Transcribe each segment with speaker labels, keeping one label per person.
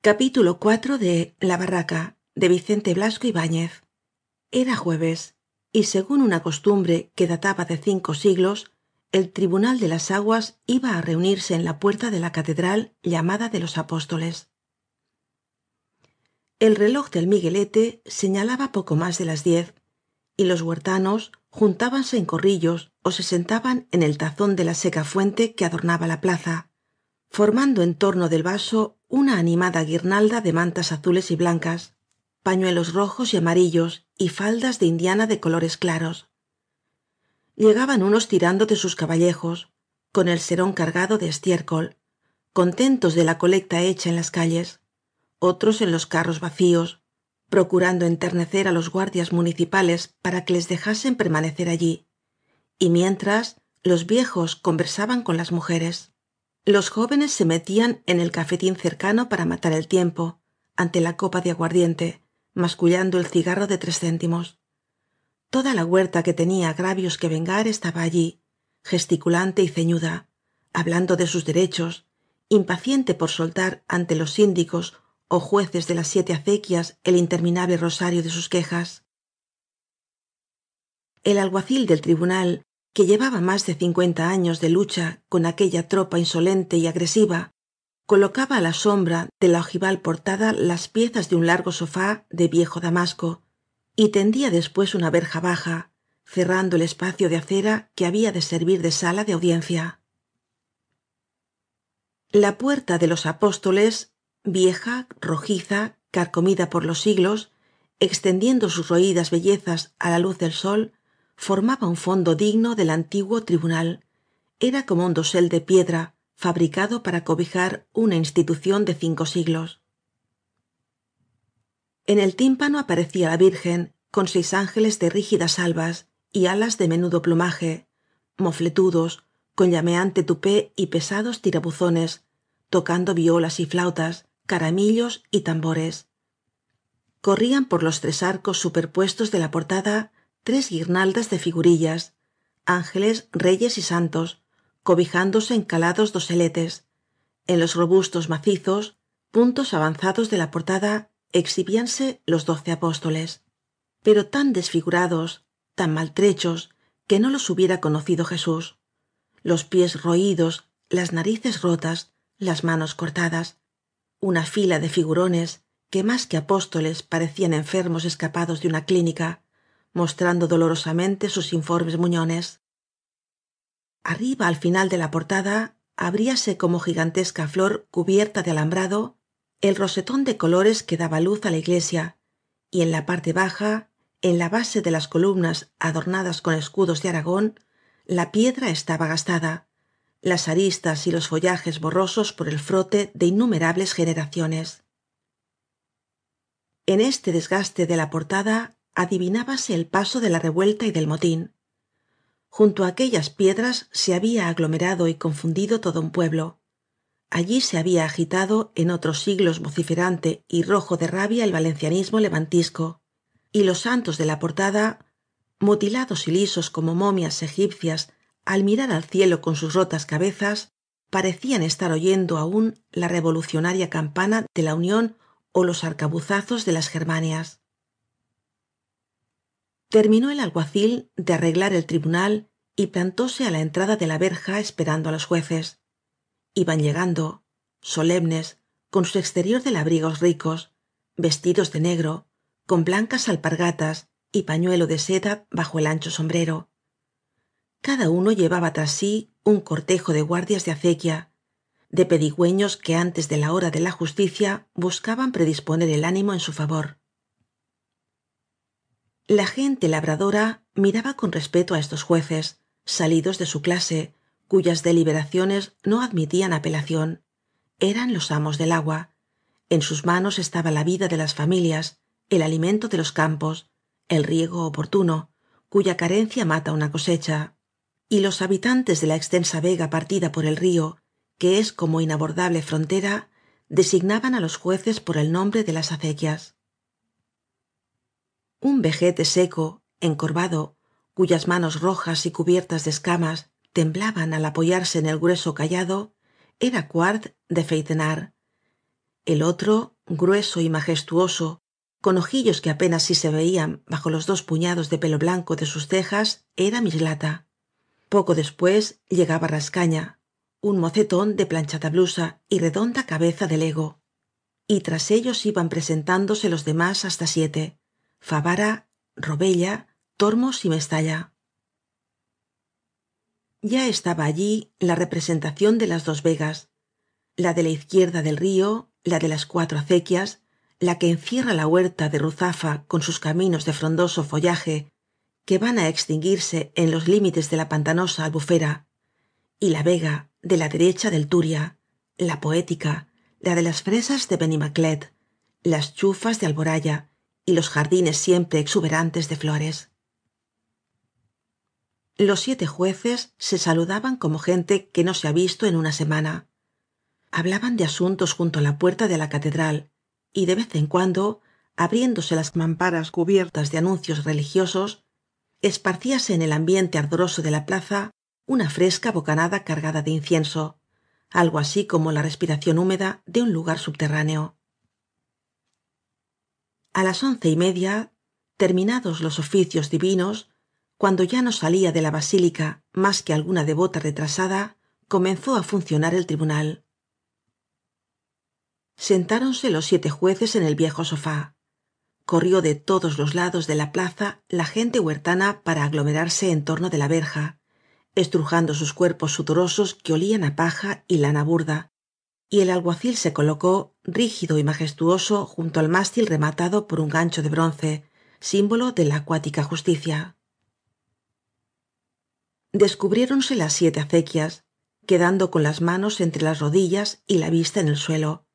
Speaker 1: Capítulo de la barraca de vicente blasco ibáñez era jueves y según una costumbre que databa de cinco siglos el tribunal de las aguas iba a reunirse en la puerta de la catedral llamada de los apóstoles el reloj del miguelete señalaba poco más de las diez y los huertanos juntábanse en corrillos o se sentaban en el tazón de la seca fuente que adornaba la plaza formando en torno del vaso una animada guirnalda de mantas azules y blancas pañuelos rojos y amarillos y faldas de indiana de colores claros llegaban unos tirando de sus caballejos con el serón cargado de estiércol contentos de la colecta hecha en las calles otros en los carros vacíos procurando enternecer a los guardias municipales para que les dejasen permanecer allí y mientras los viejos conversaban con las mujeres los jóvenes se metían en el cafetín cercano para matar el tiempo ante la copa de aguardiente mascullando el cigarro de tres céntimos toda la huerta que tenía agravios que vengar estaba allí gesticulante y ceñuda hablando de sus derechos impaciente por soltar ante los síndicos o jueces de las siete acequias el interminable rosario de sus quejas el alguacil del tribunal que llevaba más de cincuenta años de lucha con aquella tropa insolente y agresiva colocaba a la sombra de la ojival portada las piezas de un largo sofá de viejo damasco y tendía después una verja baja cerrando el espacio de acera que había de servir de sala de audiencia la puerta de los apóstoles vieja rojiza carcomida por los siglos extendiendo sus roídas bellezas a la luz del sol formaba un fondo digno del antiguo tribunal era como un dosel de piedra fabricado para cobijar una institución de cinco siglos en el tímpano aparecía la virgen con seis ángeles de rígidas albas y alas de menudo plumaje mofletudos con llameante tupé y pesados tirabuzones tocando violas y flautas caramillos y tambores corrían por los tres arcos superpuestos de la portada tres guirnaldas de figurillas ángeles reyes y santos cobijándose en calados doseletes en los robustos macizos puntos avanzados de la portada exhibíanse los doce apóstoles pero tan desfigurados tan maltrechos que no los hubiera conocido jesús los pies roídos las narices rotas las manos cortadas una fila de figurones que más que apóstoles parecían enfermos escapados de una clínica mostrando dolorosamente sus informes muñones arriba al final de la portada abríase como gigantesca flor cubierta de alambrado el rosetón de colores que daba luz a la iglesia y en la parte baja en la base de las columnas adornadas con escudos de aragón la piedra estaba gastada las aristas y los follajes borrosos por el frote de innumerables generaciones en este desgaste de la portada adivinábase el paso de la revuelta y del motín junto a aquellas piedras se había aglomerado y confundido todo un pueblo allí se había agitado en otros siglos vociferante y rojo de rabia el valencianismo levantisco y los santos de la portada mutilados y lisos como momias egipcias al mirar al cielo con sus rotas cabezas parecían estar oyendo aún la revolucionaria campana de la unión o los arcabuzazos de las germanias terminó el alguacil de arreglar el tribunal y plantóse á la entrada de la verja esperando á los jueces iban llegando solemnes con su exterior de labrigos ricos vestidos de negro con blancas alpargatas y pañuelo de seda bajo el ancho sombrero cada uno llevaba tras sí un cortejo de guardias de acequia de pedigüeños que antes de la hora de la justicia buscaban predisponer el ánimo en su favor la gente labradora miraba con respeto a estos jueces salidos de su clase cuyas deliberaciones no admitían apelación eran los amos del agua en sus manos estaba la vida de las familias el alimento de los campos el riego oportuno cuya carencia mata una cosecha y los habitantes de la extensa vega partida por el río que es como inabordable frontera designaban a los jueces por el nombre de las acequias un vejete seco encorvado cuyas manos rojas y cubiertas de escamas temblaban al apoyarse en el grueso callado, era Quart de feitenar el otro grueso y majestuoso con ojillos que apenas si se veían bajo los dos puñados de pelo blanco de sus cejas era mislata poco después llegaba rascaña un mocetón de planchada blusa y redonda cabeza de lego y tras ellos iban presentándose los demás hasta siete favara robella tormos y mestalla ya estaba allí la representación de las dos vegas la de la izquierda del río la de las cuatro acequias la que encierra la huerta de ruzafa con sus caminos de frondoso follaje que van a extinguirse en los límites de la pantanosa albufera y la vega de la derecha del turia la poética la de las fresas de benimaclet las chufas de alboraya y los jardines siempre exuberantes de flores los siete jueces se saludaban como gente que no se ha visto en una semana hablaban de asuntos junto a la puerta de la catedral y de vez en cuando abriéndose las mamparas cubiertas de anuncios religiosos esparcíase en el ambiente ardoroso de la plaza una fresca bocanada cargada de incienso algo así como la respiración húmeda de un lugar subterráneo a las once y media terminados los oficios divinos cuando ya no salía de la basílica más que alguna devota retrasada comenzó a funcionar el tribunal sentáronse los siete jueces en el viejo sofá corrió de todos los lados de la plaza la gente huertana para aglomerarse en torno de la verja estrujando sus cuerpos sudorosos que olían a paja y lana burda y el alguacil se colocó rígido y majestuoso junto al mástil rematado por un gancho de bronce símbolo de la acuática justicia descubriéronse las siete acequias quedando con las manos entre las rodillas y la vista en el suelo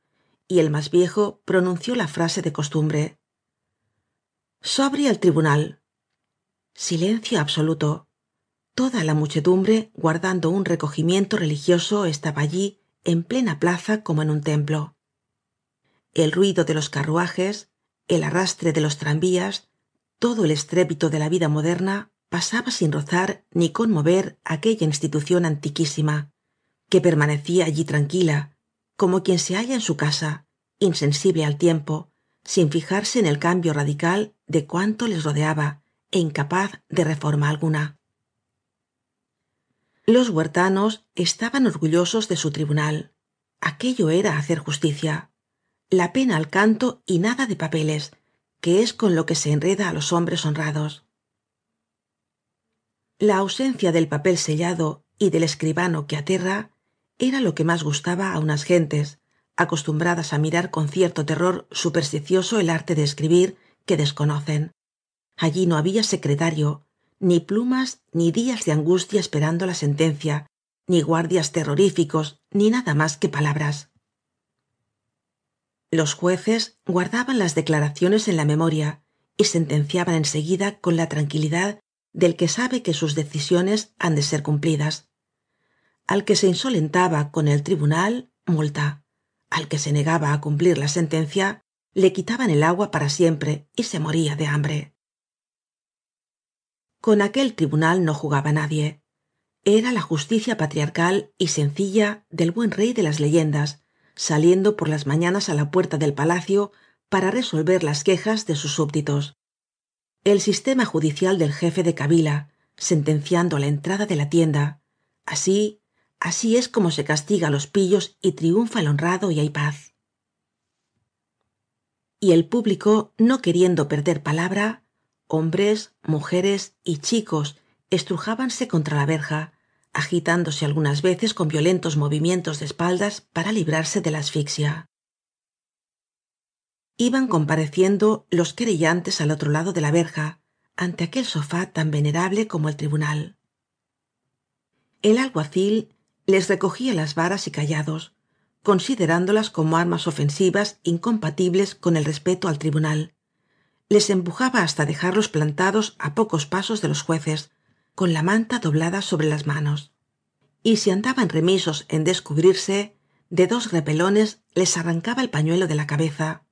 Speaker 1: y el más viejo pronunció la frase de costumbre sobre el tribunal silencio absoluto toda la muchedumbre guardando un recogimiento religioso estaba allí en plena plaza como en un templo el ruido de los carruajes el arrastre de los tranvías todo el estrépito de la vida moderna pasaba sin rozar ni conmover aquella institución antiquísima que permanecía allí tranquila como quien se halla en su casa insensible al tiempo sin fijarse en el cambio radical de cuanto les rodeaba e incapaz de reforma alguna los huertanos estaban orgullosos de su tribunal aquello era hacer justicia la pena al canto y nada de papeles que es con lo que se enreda a los hombres honrados la ausencia del papel sellado y del escribano que aterra era lo que más gustaba a unas gentes acostumbradas a mirar con cierto terror supersticioso el arte de escribir que desconocen allí no había secretario ni plumas ni días de angustia esperando la sentencia ni guardias terroríficos ni nada más que palabras los jueces guardaban las declaraciones en la memoria y sentenciaban en seguida con la tranquilidad del que sabe que sus decisiones han de ser cumplidas al que se insolentaba con el tribunal multa al que se negaba a cumplir la sentencia le quitaban el agua para siempre y se moría de hambre con aquel tribunal no jugaba nadie era la justicia patriarcal y sencilla del buen rey de las leyendas saliendo por las mañanas a la puerta del palacio para resolver las quejas de sus súbditos el sistema judicial del jefe de kabila sentenciando a la entrada de la tienda así así es como se castiga a los pillos y triunfa el honrado y hay paz y el público no queriendo perder palabra hombres mujeres y chicos estrujábanse contra la verja agitándose algunas veces con violentos movimientos de espaldas para librarse de la asfixia iban compareciendo los querellantes al otro lado de la verja ante aquel sofá tan venerable como el tribunal el alguacil les recogía las varas y callados, considerándolas como armas ofensivas incompatibles con el respeto al tribunal les empujaba hasta dejarlos plantados a pocos pasos de los jueces con la manta doblada sobre las manos y si andaban remisos en descubrirse de dos repelones les arrancaba el pañuelo de la cabeza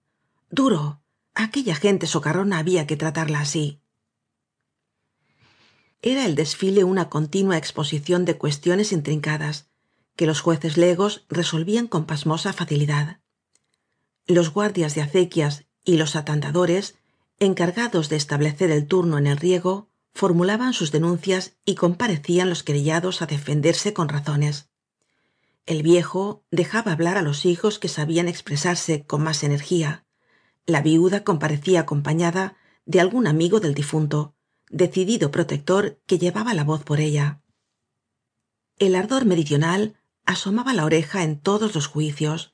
Speaker 1: duro aquella gente socarrona había que tratarla así era el desfile una continua exposición de cuestiones intrincadas que los jueces legos resolvían con pasmosa facilidad los guardias de acequias y los atandadores encargados de establecer el turno en el riego formulaban sus denuncias y comparecían los querellados a defenderse con razones el viejo dejaba hablar a los hijos que sabían expresarse con más energía la viuda comparecía acompañada de algún amigo del difunto decidido protector que llevaba la voz por ella el ardor meridional asomaba la oreja en todos los juicios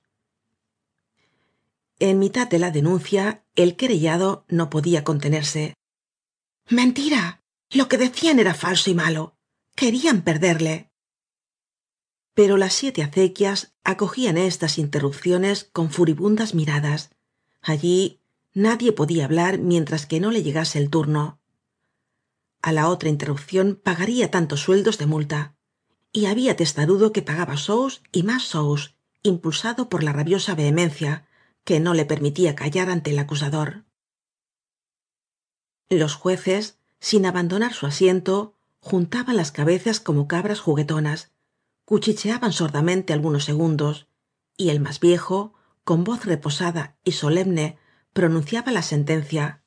Speaker 1: en mitad de la denuncia el querellado no podía contenerse mentira lo que decían era falso y malo querían perderle pero las siete acequias acogían estas interrupciones con furibundas miradas allí nadie podía hablar mientras que no le llegase el turno a la otra interrupción pagaría tantos sueldos de multa y había testarudo que pagaba sous y más sous impulsado por la rabiosa vehemencia que no le permitía callar ante el acusador los jueces sin abandonar su asiento juntaban las cabezas como cabras juguetonas cuchicheaban sordamente algunos segundos y el más viejo con voz reposada y solemne pronunciaba la sentencia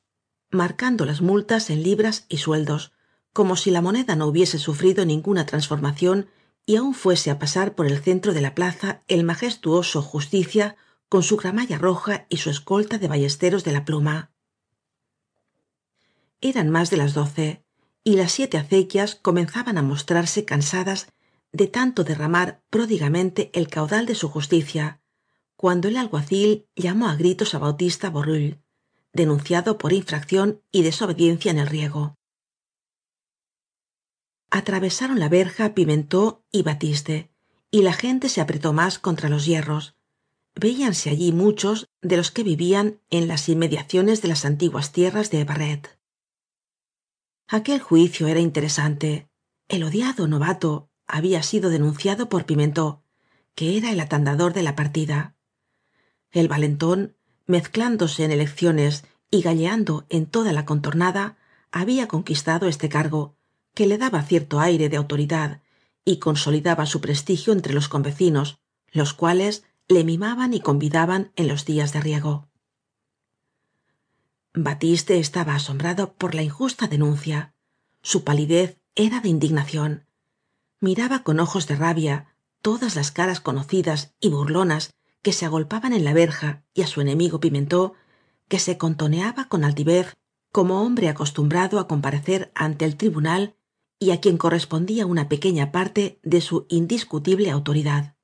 Speaker 1: marcando las multas en libras y sueldos como si la moneda no hubiese sufrido ninguna transformación y aún fuese a pasar por el centro de la plaza el majestuoso justicia con su gramalla roja y su escolta de ballesteros de la pluma eran más de las doce y las siete acequias comenzaban a mostrarse cansadas de tanto derramar pródigamente el caudal de su justicia cuando el alguacil llamó a gritos a bautista borrull denunciado por infracción y desobediencia en el riego atravesaron la verja pimentó y batiste y la gente se apretó más contra los hierros veíanse allí muchos de los que vivían en las inmediaciones de las antiguas tierras de barret aquel juicio era interesante el odiado novato había sido denunciado por pimentó que era el atandador de la partida el valentón mezclándose en elecciones y galleando en toda la contornada había conquistado este cargo que le daba cierto aire de autoridad y consolidaba su prestigio entre los convecinos los cuales le mimaban y convidaban en los días de riego batiste estaba asombrado por la injusta denuncia su palidez era de indignación miraba con ojos de rabia todas las caras conocidas y burlonas que se agolpaban en la verja y a su enemigo pimentó que se contoneaba con altivez como hombre acostumbrado a comparecer ante el tribunal y a quien correspondía una pequeña parte de su indiscutible autoridad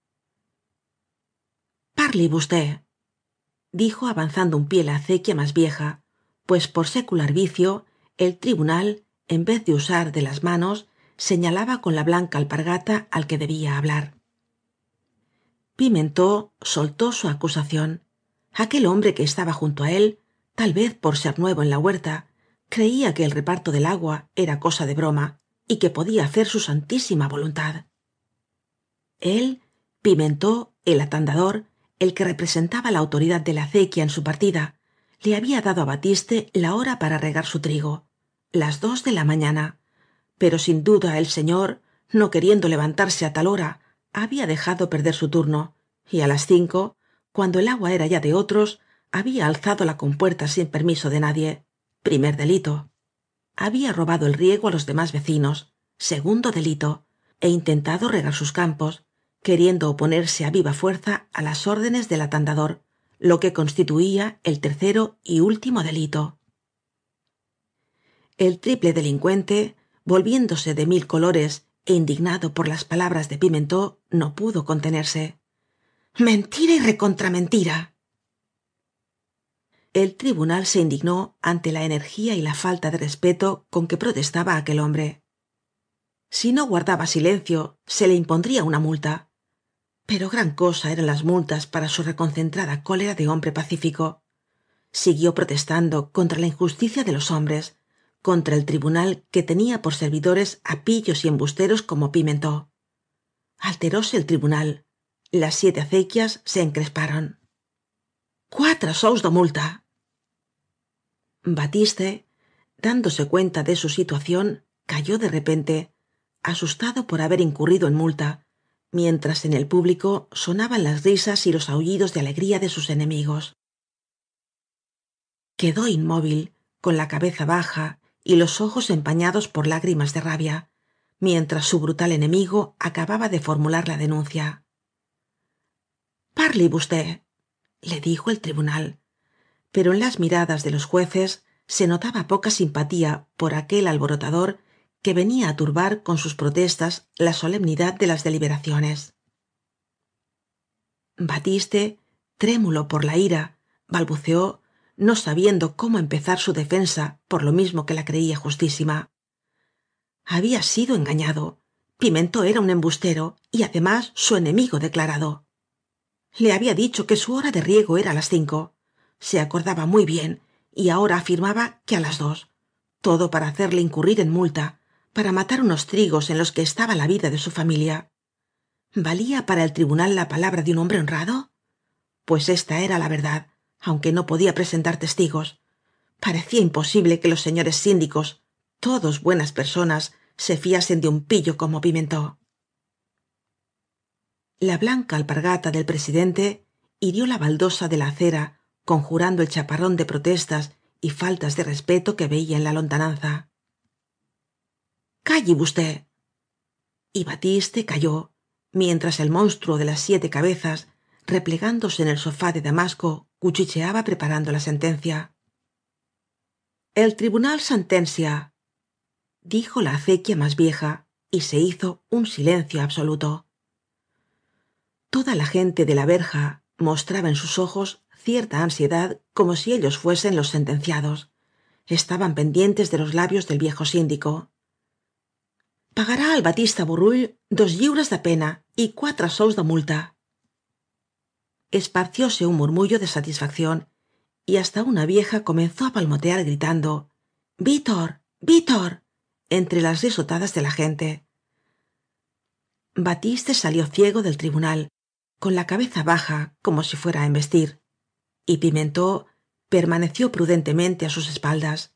Speaker 1: dijo avanzando un pie la acequia más vieja pues por secular vicio el tribunal en vez de usar de las manos señalaba con la blanca alpargata al que debía hablar pimentó soltó su acusación aquel hombre que estaba junto a él tal vez por ser nuevo en la huerta creía que el reparto del agua era cosa de broma y que podía hacer su santísima voluntad él pimentó el atandador el que representaba la autoridad de la acequia en su partida le había dado a batiste la hora para regar su trigo las dos de la mañana pero sin duda el señor no queriendo levantarse a tal hora había dejado perder su turno y a las cinco cuando el agua era ya de otros había alzado la compuerta sin permiso de nadie primer delito había robado el riego a los demás vecinos segundo delito E intentado regar sus campos queriendo oponerse a viva fuerza a las órdenes del atandador lo que constituía el tercero y último delito el triple delincuente volviéndose de mil colores e indignado por las palabras de pimentó no pudo contenerse mentira y recontramentira el tribunal se indignó ante la energía y la falta de respeto con que protestaba aquel hombre si no guardaba silencio se le impondría una multa pero gran cosa eran las multas para su reconcentrada cólera de hombre pacífico siguió protestando contra la injusticia de los hombres contra el tribunal que tenía por servidores a pillos y embusteros como pimentó alteróse el tribunal las siete acequias se encresparon —¡Cuatro sous de multa batiste dándose cuenta de su situación cayó de repente asustado por haber incurrido en multa mientras en el público sonaban las risas y los aullidos de alegría de sus enemigos quedó inmóvil con la cabeza baja y los ojos empañados por lágrimas de rabia mientras su brutal enemigo acababa de formular la denuncia —¡Parle, usted! le dijo el tribunal pero en las miradas de los jueces se notaba poca simpatía por aquel alborotador que venía a turbar con sus protestas la solemnidad de las deliberaciones batiste trémulo por la ira balbuceó no sabiendo cómo empezar su defensa por lo mismo que la creía justísima había sido engañado pimentó era un embustero y además su enemigo declarado le había dicho que su hora de riego era a las cinco se acordaba muy bien y ahora afirmaba que a las dos todo para hacerle incurrir en multa para matar unos trigos en los que estaba la vida de su familia valía para el tribunal la palabra de un hombre honrado pues esta era la verdad aunque no podía presentar testigos parecía imposible que los señores síndicos todos buenas personas se fiasen de un pillo como pimentó la blanca alpargata del presidente hirió la baldosa de la acera conjurando el chaparrón de protestas y faltas de respeto que veía en la lontananza calle usted! y batiste calló mientras el monstruo de las siete cabezas replegándose en el sofá de damasco cuchicheaba preparando la sentencia el tribunal sentencia dijo la acequia más vieja y se hizo un silencio absoluto toda la gente de la verja mostraba en sus ojos cierta ansiedad como si ellos fuesen los sentenciados estaban pendientes de los labios del viejo síndico Pagará al batista borrull dos lliures de pena y cuatro sous de multa esparcióse un murmullo de satisfacción y hasta una vieja comenzó a palmotear gritando vítor vítor entre las risotadas de la gente batiste salió ciego del tribunal con la cabeza baja como si fuera a embestir y pimentó permaneció prudentemente a sus espaldas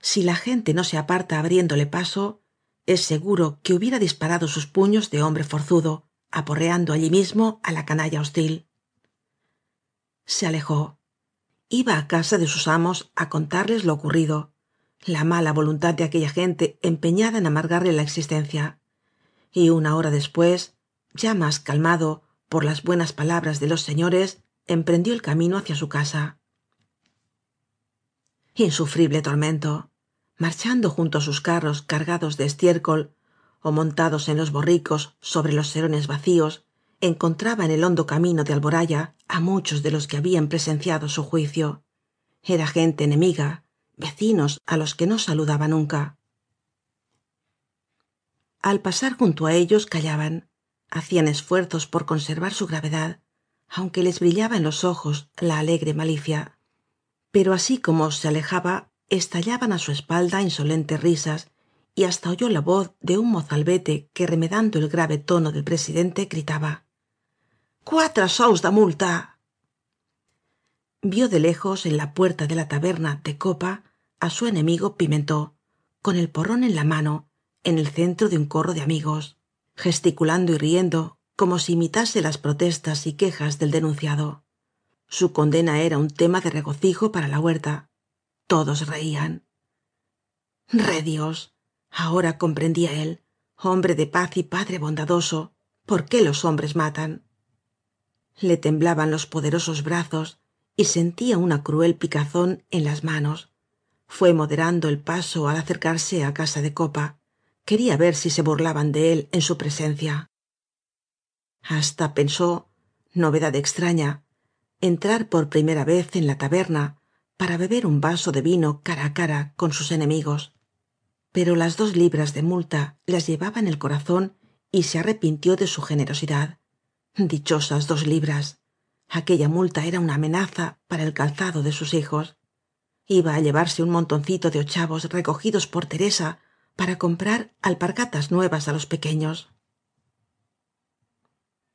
Speaker 1: si la gente no se aparta abriéndole paso es seguro que hubiera disparado sus puños de hombre forzudo aporreando allí mismo a la canalla hostil se alejó iba a casa de sus amos a contarles lo ocurrido la mala voluntad de aquella gente empeñada en amargarle la existencia y una hora después ya más calmado por las buenas palabras de los señores emprendió el camino hacia su casa insufrible tormento marchando junto a sus carros cargados de estiércol o montados en los borricos sobre los serones vacíos encontraba en el hondo camino de alboraya a muchos de los que habían presenciado su juicio era gente enemiga vecinos a los que no saludaba nunca al pasar junto a ellos callaban hacían esfuerzos por conservar su gravedad aunque les brillaba en los ojos la alegre malicia pero así como se alejaba estallaban a su espalda insolentes risas y hasta oyó la voz de un mozalbete que remedando el grave tono del presidente gritaba —¡Cuatro sous da multa Vio de lejos en la puerta de la taberna de copa a su enemigo pimentó con el porrón en la mano en el centro de un corro de amigos gesticulando y riendo como si imitase las protestas y quejas del denunciado su condena era un tema de regocijo para la huerta todos reían redios ahora comprendía él hombre de paz y padre bondadoso por qué los hombres matan le temblaban los poderosos brazos y sentía una cruel picazón en las manos Fue moderando el paso al acercarse a casa de copa quería ver si se burlaban de él en su presencia hasta pensó novedad extraña entrar por primera vez en la taberna para beber un vaso de vino cara a cara con sus enemigos pero las dos libras de multa las llevaba en el corazón y se arrepintió de su generosidad dichosas dos libras aquella multa era una amenaza para el calzado de sus hijos iba a llevarse un montoncito de ochavos recogidos por teresa para comprar alpargatas nuevas a los pequeños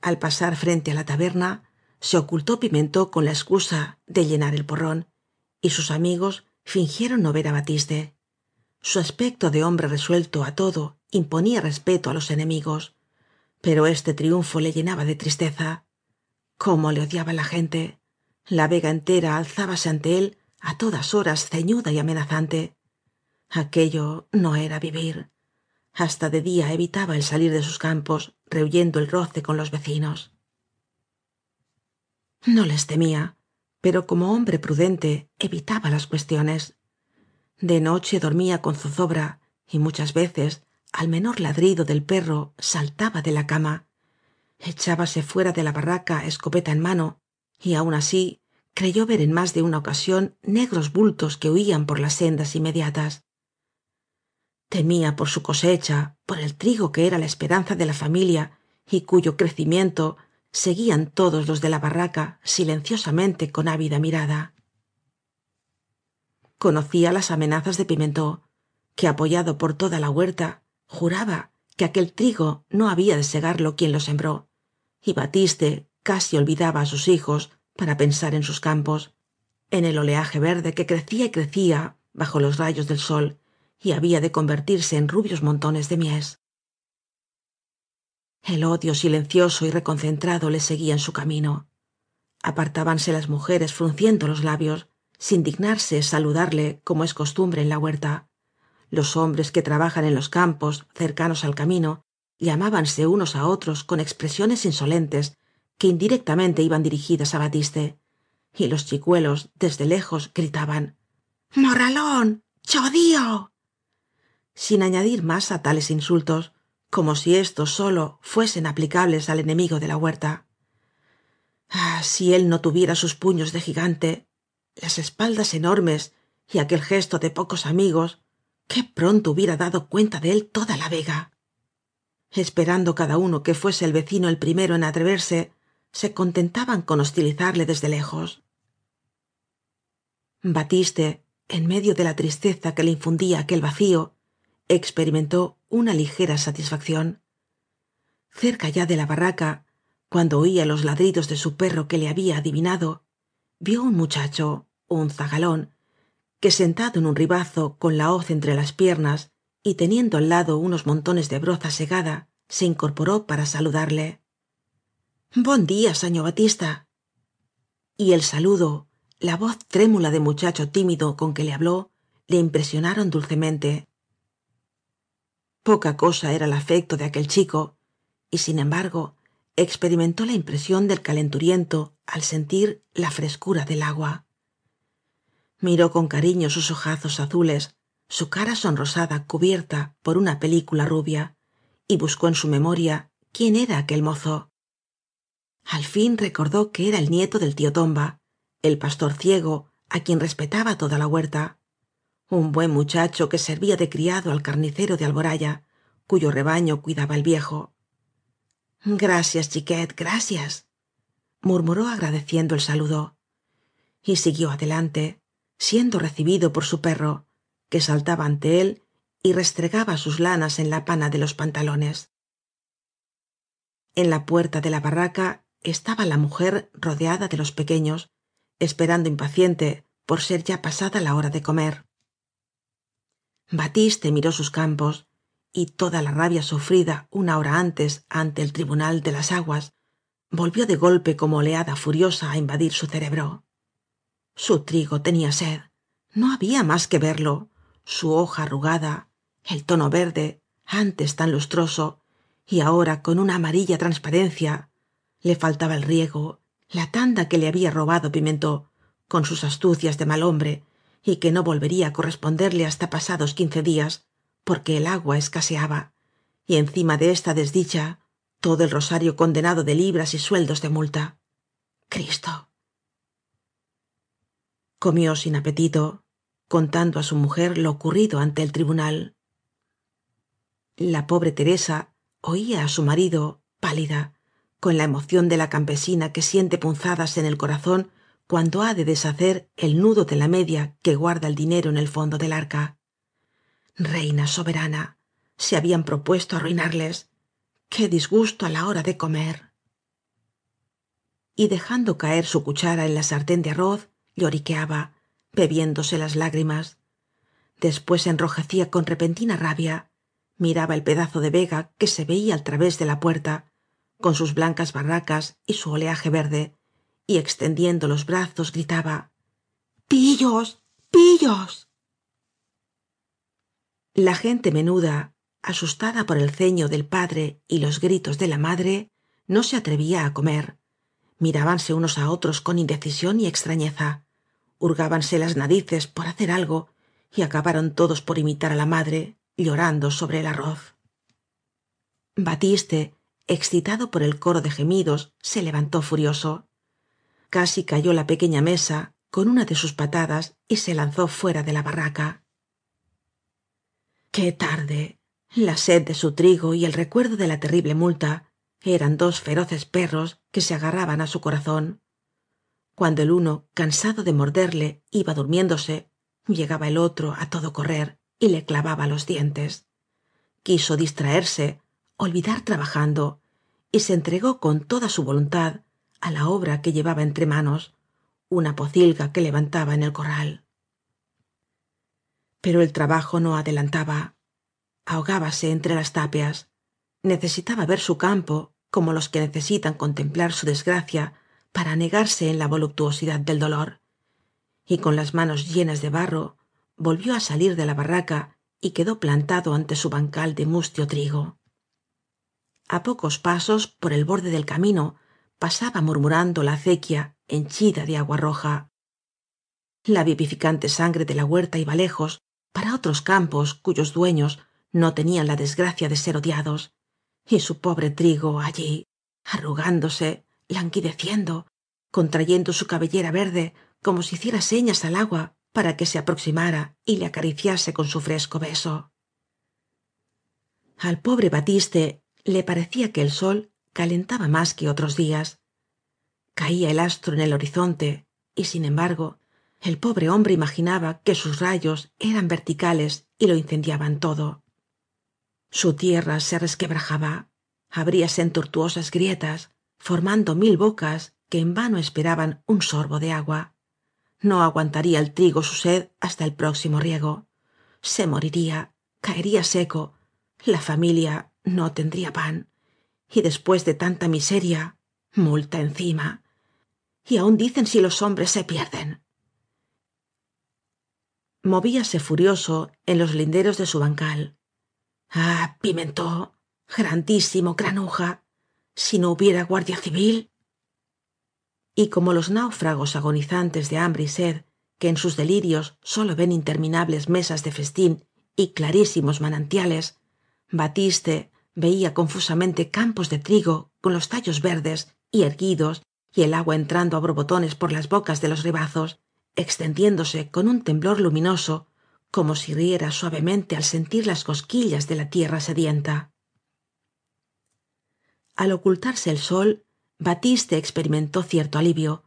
Speaker 1: al pasar frente a la taberna se ocultó pimentó con la excusa de llenar el porrón y sus amigos fingieron no ver a batiste su aspecto de hombre resuelto a todo imponía respeto a los enemigos pero este triunfo le llenaba de tristeza cómo le odiaba la gente la vega entera alzábase ante él a todas horas ceñuda y amenazante aquello no era vivir hasta de día evitaba el salir de sus campos rehuyendo el roce con los vecinos no les temía pero como hombre prudente evitaba las cuestiones de noche dormía con zozobra y muchas veces al menor ladrido del perro saltaba de la cama echábase fuera de la barraca escopeta en mano y aun así creyó ver en más de una ocasión negros bultos que huían por las sendas inmediatas temía por su cosecha por el trigo que era la esperanza de la familia y cuyo crecimiento seguían todos los de la barraca silenciosamente con ávida mirada conocía las amenazas de pimentó que apoyado por toda la huerta juraba que aquel trigo no había de segarlo quien lo sembró y batiste casi olvidaba a sus hijos para pensar en sus campos en el oleaje verde que crecía y crecía bajo los rayos del sol y había de convertirse en rubios montones de mies el odio silencioso y reconcentrado le seguía en su camino apartábanse las mujeres frunciendo los labios sin dignarse saludarle como es costumbre en la huerta los hombres que trabajan en los campos cercanos al camino llamábanse unos a otros con expresiones insolentes que indirectamente iban dirigidas a batiste y los chicuelos desde lejos gritaban morralón chodío sin añadir más a tales insultos como si éstos sólo fuesen aplicables al enemigo de la huerta ah si él no tuviera sus puños de gigante las espaldas enormes y aquel gesto de pocos amigos qué pronto hubiera dado cuenta de él toda la vega esperando cada uno que fuese el vecino el primero en atreverse se contentaban con hostilizarle desde lejos batiste en medio de la tristeza que le infundía aquel vacío experimentó una ligera satisfacción cerca ya de la barraca cuando oía los ladridos de su perro que le había adivinado vio un muchacho un zagalón que sentado en un ribazo con la hoz entre las piernas y teniendo al lado unos montones de broza segada se incorporó para saludarle bon día Saño batista y el saludo la voz trémula de muchacho tímido con que le habló le impresionaron dulcemente poca cosa era el afecto de aquel chico y sin embargo experimentó la impresión del calenturiento al sentir la frescura del agua miró con cariño sus ojazos azules su cara sonrosada cubierta por una película rubia y buscó en su memoria quién era aquel mozo al fin recordó que era el nieto del tío tomba el pastor ciego a quien respetaba toda la huerta un buen muchacho que servía de criado al carnicero de alboraya cuyo rebaño cuidaba el viejo gracias chiquet gracias murmuró agradeciendo el saludo y siguió adelante siendo recibido por su perro que saltaba ante él y restregaba sus lanas en la pana de los pantalones en la puerta de la barraca estaba la mujer rodeada de los pequeños esperando impaciente por ser ya pasada la hora de comer batiste miró sus campos y toda la rabia sufrida una hora antes ante el tribunal de las aguas volvió de golpe como oleada furiosa a invadir su cerebro su trigo tenía sed no había más que verlo su hoja arrugada el tono verde antes tan lustroso y ahora con una amarilla transparencia le faltaba el riego la tanda que le había robado pimentó con sus astucias de mal hombre y que no volvería a corresponderle hasta pasados quince días porque el agua escaseaba y encima de esta desdicha todo el rosario condenado de libras y sueldos de multa cristo comió sin apetito contando a su mujer lo ocurrido ante el tribunal la pobre teresa oía a su marido pálida con la emoción de la campesina que siente punzadas en el corazón cuando ha de deshacer el nudo de la media que guarda el dinero en el fondo del arca reina soberana se habían propuesto arruinarles qué disgusto a la hora de comer y dejando caer su cuchara en la sartén de arroz lloriqueaba bebiéndose las lágrimas después enrojecía con repentina rabia miraba el pedazo de vega que se veía al través de la puerta con sus blancas barracas y su oleaje verde y extendiendo los brazos gritaba pillos pillos la gente menuda asustada por el ceño del padre y los gritos de la madre no se atrevía a comer mirábanse unos a otros con indecisión y extrañeza hurgábanse las narices por hacer algo y acabaron todos por imitar a la madre llorando sobre el arroz batiste excitado por el coro de gemidos se levantó furioso casi cayó la pequeña mesa con una de sus patadas y se lanzó fuera de la barraca qué tarde la sed de su trigo y el recuerdo de la terrible multa eran dos feroces perros que se agarraban a su corazón cuando el uno cansado de morderle iba durmiéndose llegaba el otro a todo correr y le clavaba los dientes quiso distraerse olvidar trabajando y se entregó con toda su voluntad la obra que llevaba entre manos una pocilga que levantaba en el corral pero el trabajo no adelantaba ahogábase entre las tapias necesitaba ver su campo como los que necesitan contemplar su desgracia para negarse en la voluptuosidad del dolor y con las manos llenas de barro volvió a salir de la barraca y quedó plantado ante su bancal de mustio trigo a pocos pasos por el borde del camino pasaba murmurando la acequia henchida de agua roja la vivificante sangre de la huerta iba lejos para otros campos cuyos dueños no tenían la desgracia de ser odiados y su pobre trigo allí arrugándose languideciendo contrayendo su cabellera verde como si hiciera señas al agua para que se aproximara y le acariciase con su fresco beso al pobre batiste le parecía que el sol calentaba más que otros días caía el astro en el horizonte y sin embargo el pobre hombre imaginaba que sus rayos eran verticales y lo incendiaban todo su tierra se resquebrajaba abríase en tortuosas grietas formando mil bocas que en vano esperaban un sorbo de agua no aguantaría el trigo su sed hasta el próximo riego se moriría caería seco la familia no tendría pan y después de tanta miseria multa encima y aún dicen si los hombres se pierden movíase furioso en los linderos de su bancal ah pimentó grandísimo granuja si no hubiera guardia civil y como los náufragos agonizantes de hambre y sed que en sus delirios sólo ven interminables mesas de festín y clarísimos manantiales batiste veía confusamente campos de trigo con los tallos verdes y erguidos y el agua entrando a borbotones por las bocas de los ribazos extendiéndose con un temblor luminoso como si riera suavemente al sentir las cosquillas de la tierra sedienta al ocultarse el sol batiste experimentó cierto alivio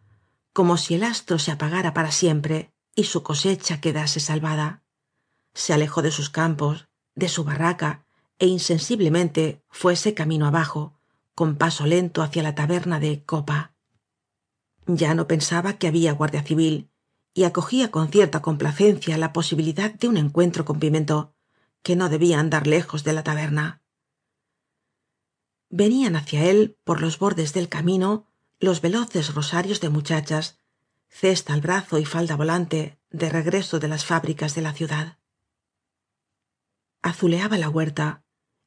Speaker 1: como si el astro se apagara para siempre y su cosecha quedase salvada se alejó de sus campos de su barraca e insensiblemente fuese camino abajo con paso lento hacia la taberna de copa ya no pensaba que había guardia civil y acogía con cierta complacencia la posibilidad de un encuentro con pimentó que no debía andar lejos de la taberna venían hacia él por los bordes del camino los veloces rosarios de muchachas cesta al brazo y falda volante de regreso de las fábricas de la ciudad azuleaba la huerta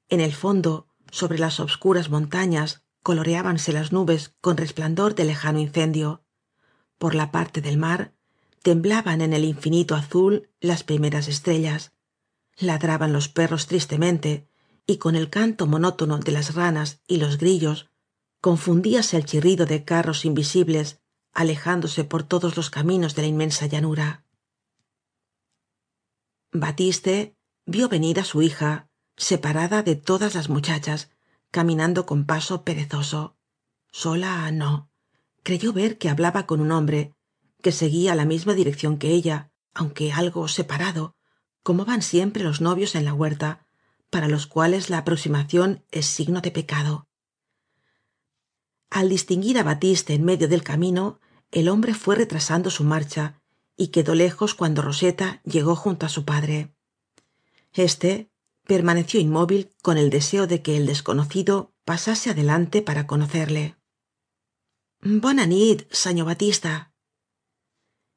Speaker 1: en el fondo sobre las obscuras montañas coloreábanse las nubes con resplandor de lejano incendio por la parte del mar temblaban en el infinito azul las primeras estrellas ladraban los perros tristemente y con el canto monótono de las ranas y los grillos confundíase el chirrido de carros invisibles alejándose por todos los caminos de la inmensa llanura batiste vio venir a su hija separada de todas las muchachas caminando con paso perezoso sola no creyó ver que hablaba con un hombre que seguía la misma dirección que ella aunque algo separado como van siempre los novios en la huerta para los cuales la aproximación es signo de pecado al distinguir a batiste en medio del camino el hombre fue retrasando su marcha y quedó lejos cuando roseta llegó junto a su padre este permaneció inmóvil con el deseo de que el desconocido pasase adelante para conocerle Bonanid saño batista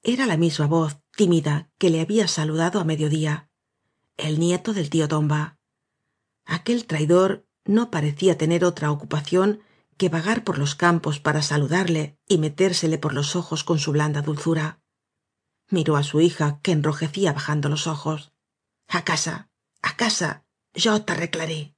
Speaker 1: era la misma voz tímida que le había saludado a mediodía el nieto del tío tomba aquel traidor no parecía tener otra ocupación que vagar por los campos para saludarle y metérsele por los ojos con su blanda dulzura miró a su hija que enrojecía bajando los ojos a casa a casa yo te arreglaré.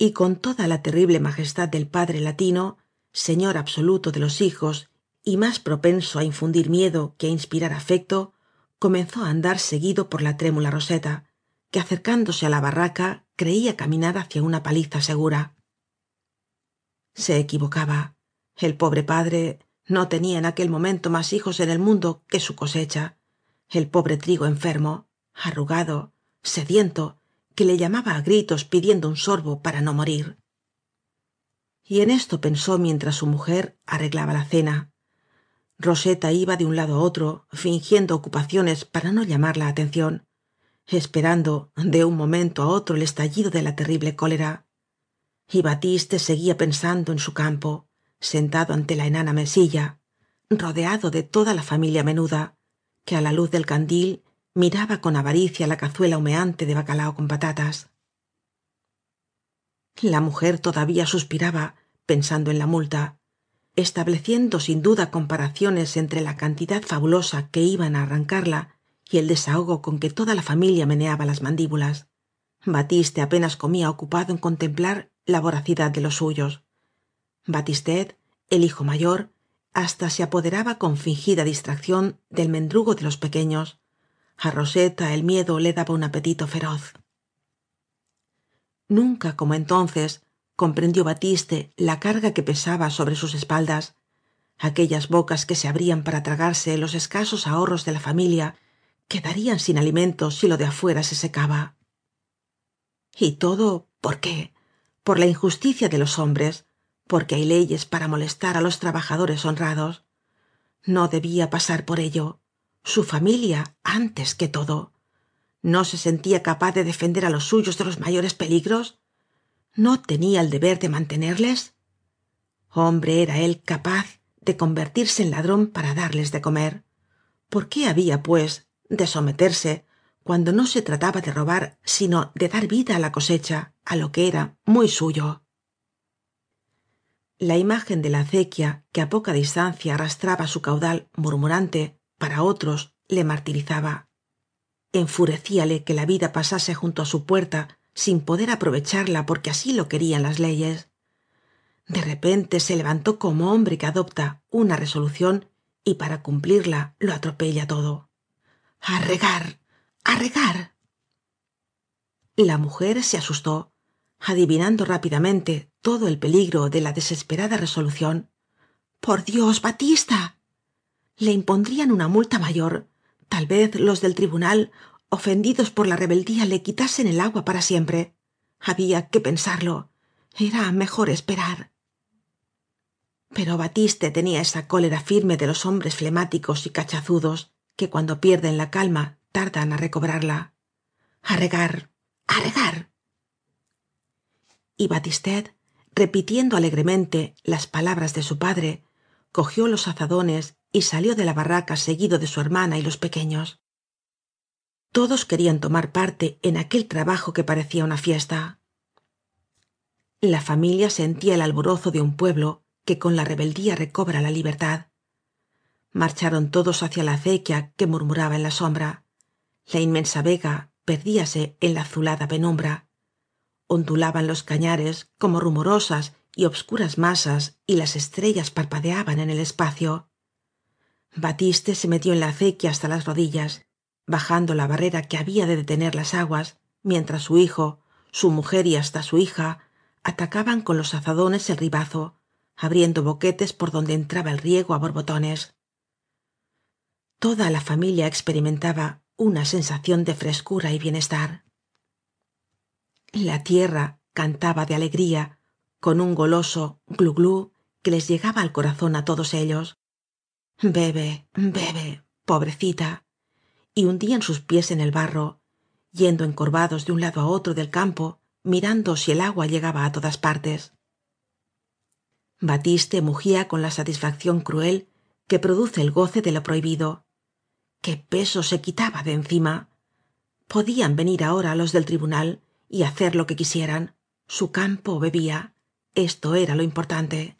Speaker 1: y con toda la terrible majestad del padre latino señor absoluto de los hijos y más propenso a infundir miedo que a inspirar afecto comenzó a andar seguido por la trémula roseta que acercándose a la barraca creía caminar hacia una paliza segura se equivocaba el pobre padre no tenía en aquel momento más hijos en el mundo que su cosecha el pobre trigo enfermo arrugado sediento que le llamaba a gritos pidiendo un sorbo para no morir y en esto pensó mientras su mujer arreglaba la cena roseta iba de un lado a otro fingiendo ocupaciones para no llamar la atención esperando de un momento a otro el estallido de la terrible cólera y batiste seguía pensando en su campo sentado ante la enana mesilla rodeado de toda la familia menuda que a la luz del candil miraba con avaricia la cazuela humeante de bacalao con patatas la mujer todavía suspiraba pensando en la multa estableciendo sin duda comparaciones entre la cantidad fabulosa que iban a arrancarla y el desahogo con que toda la familia meneaba las mandíbulas batiste apenas comía ocupado en contemplar la voracidad de los suyos batistet el hijo mayor hasta se apoderaba con fingida distracción del mendrugo de los pequeños a roseta el miedo le daba un apetito feroz nunca como entonces comprendió batiste la carga que pesaba sobre sus espaldas aquellas bocas que se abrían para tragarse los escasos ahorros de la familia quedarían sin alimento si lo de afuera se secaba y todo por qué por la injusticia de los hombres porque hay leyes para molestar a los trabajadores honrados no debía pasar por ello su familia antes que todo no se sentía capaz de defender a los suyos de los mayores peligros no tenía el deber de mantenerles hombre era él capaz de convertirse en ladrón para darles de comer por qué había pues de someterse cuando no se trataba de robar sino de dar vida a la cosecha a lo que era muy suyo la imagen de la acequia que a poca distancia arrastraba su caudal murmurante para otros le martirizaba enfurecíale que la vida pasase junto a su puerta sin poder aprovecharla porque así lo querían las leyes de repente se levantó como hombre que adopta una resolución y para cumplirla lo atropella todo a regar la mujer se asustó adivinando rápidamente todo el peligro de la desesperada resolución por dios Batista!» le impondrían una multa mayor tal vez los del tribunal ofendidos por la rebeldía le quitasen el agua para siempre había que pensarlo era mejor esperar pero batiste tenía esa cólera firme de los hombres flemáticos y cachazudos que cuando pierden la calma tardan a recobrarla a regar ¡A regar y batistet repitiendo alegremente las palabras de su padre cogió los azadones y salió de la barraca seguido de su hermana y los pequeños todos querían tomar parte en aquel trabajo que parecía una fiesta la familia sentía el alborozo de un pueblo que con la rebeldía recobra la libertad marcharon todos hacia la acequia que murmuraba en la sombra la inmensa vega perdíase en la azulada penumbra ondulaban los cañares como rumorosas y obscuras masas y las estrellas parpadeaban en el espacio batiste se metió en la acequia hasta las rodillas bajando la barrera que había de detener las aguas mientras su hijo su mujer y hasta su hija atacaban con los azadones el ribazo abriendo boquetes por donde entraba el riego a borbotones toda la familia experimentaba una sensación de frescura y bienestar la tierra cantaba de alegría con un goloso glu que les llegaba al corazón a todos ellos bebe bebe pobrecita y hundían sus pies en el barro yendo encorvados de un lado a otro del campo mirando si el agua llegaba a todas partes batiste mugía con la satisfacción cruel que produce el goce de lo prohibido qué peso se quitaba de encima podían venir ahora los del tribunal y hacer lo que quisieran su campo bebía esto era lo importante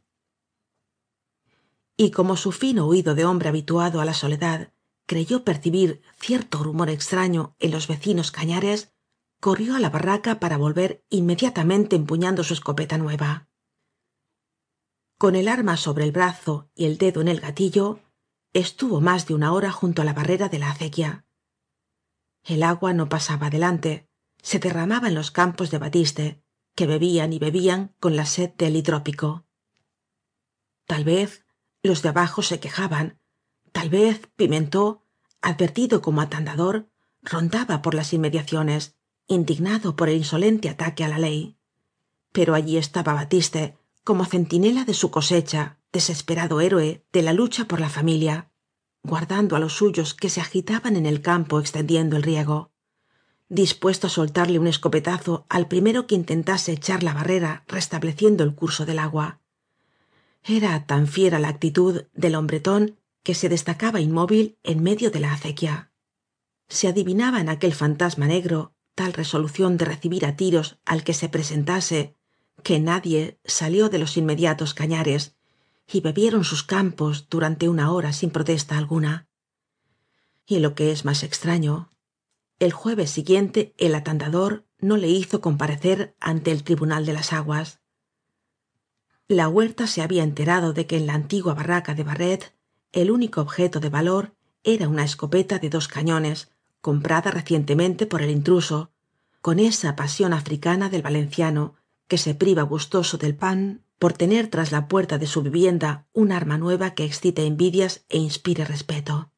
Speaker 1: y como su fino oído de hombre habituado a la soledad creyó percibir cierto rumor extraño en los vecinos cañares corrió a la barraca para volver inmediatamente empuñando su escopeta nueva con el arma sobre el brazo y el dedo en el gatillo estuvo más de una hora junto a la barrera de la acequia el agua no pasaba adelante se derramaba en los campos de batiste que bebían y bebían con la sed del hidrópico tal vez los de abajo se quejaban tal vez pimentó advertido como atandador rondaba por las inmediaciones indignado por el insolente ataque a la ley pero allí estaba batiste como centinela de su cosecha desesperado héroe de la lucha por la familia guardando a los suyos que se agitaban en el campo extendiendo el riego dispuesto a soltarle un escopetazo al primero que intentase echar la barrera restableciendo el curso del agua era tan fiera la actitud del hombretón que se destacaba inmóvil en medio de la acequia se adivinaba en aquel fantasma negro tal resolución de recibir a tiros al que se presentase que nadie salió de los inmediatos cañares y bebieron sus campos durante una hora sin protesta alguna y lo que es más extraño el jueves siguiente el atandador no le hizo comparecer ante el tribunal de las aguas la huerta se había enterado de que en la antigua barraca de barret el único objeto de valor era una escopeta de dos cañones comprada recientemente por el intruso con esa pasión africana del valenciano que se priva gustoso del pan por tener tras la puerta de su vivienda un arma nueva que excite envidias e inspire respeto